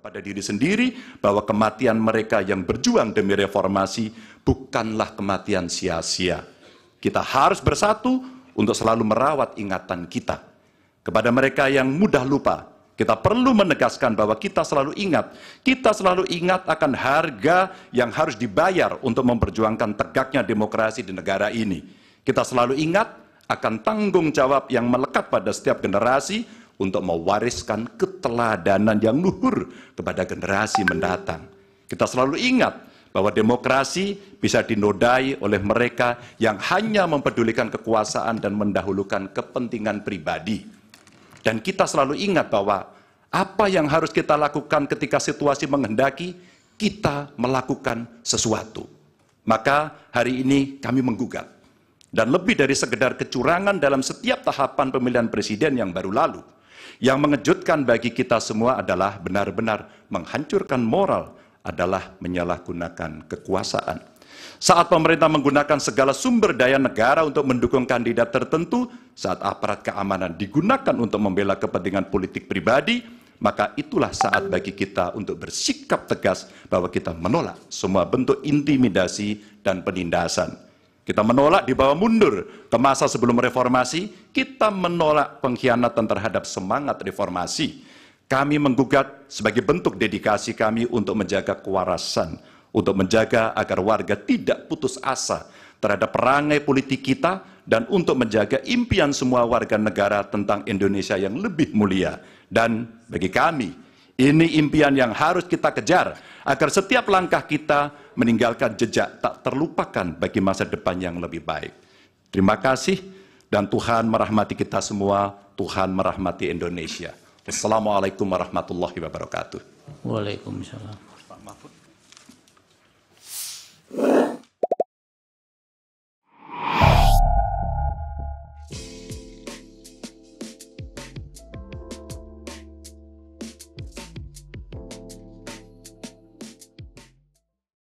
pada diri sendiri bahwa kematian mereka yang berjuang demi reformasi bukanlah kematian sia-sia. Kita harus bersatu untuk selalu merawat ingatan kita. Kepada mereka yang mudah lupa, kita perlu menegaskan bahwa kita selalu ingat, kita selalu ingat akan harga yang harus dibayar untuk memperjuangkan tegaknya demokrasi di negara ini. Kita selalu ingat akan tanggung jawab yang melekat pada setiap generasi untuk mewariskan keteladanan yang luhur kepada generasi mendatang. Kita selalu ingat bahwa demokrasi bisa dinodai oleh mereka yang hanya mempedulikan kekuasaan dan mendahulukan kepentingan pribadi. Dan kita selalu ingat bahwa apa yang harus kita lakukan ketika situasi menghendaki kita melakukan sesuatu. Maka hari ini kami menggugat dan lebih dari sekedar kecurangan dalam setiap tahapan pemilihan presiden yang baru lalu. Yang mengejutkan bagi kita semua adalah benar-benar menghancurkan moral adalah menyalahgunakan kekuasaan. Saat pemerintah menggunakan segala sumber daya negara untuk mendukung kandidat tertentu, saat aparat keamanan digunakan untuk membela kepentingan politik pribadi, maka itulah saat bagi kita untuk bersikap tegas bahwa kita menolak semua bentuk intimidasi dan penindasan kita menolak di bawah mundur ke masa sebelum reformasi, kita menolak pengkhianatan terhadap semangat reformasi. Kami menggugat sebagai bentuk dedikasi kami untuk menjaga kewarasan, untuk menjaga agar warga tidak putus asa terhadap perangai politik kita dan untuk menjaga impian semua warga negara tentang Indonesia yang lebih mulia. Dan bagi kami, ini impian yang harus kita kejar agar setiap langkah kita meninggalkan jejak tak terlupakan bagi masa depan yang lebih baik. Terima kasih dan Tuhan merahmati kita semua, Tuhan merahmati Indonesia. Wassalamualaikum warahmatullahi wabarakatuh. Waalaikumsalam.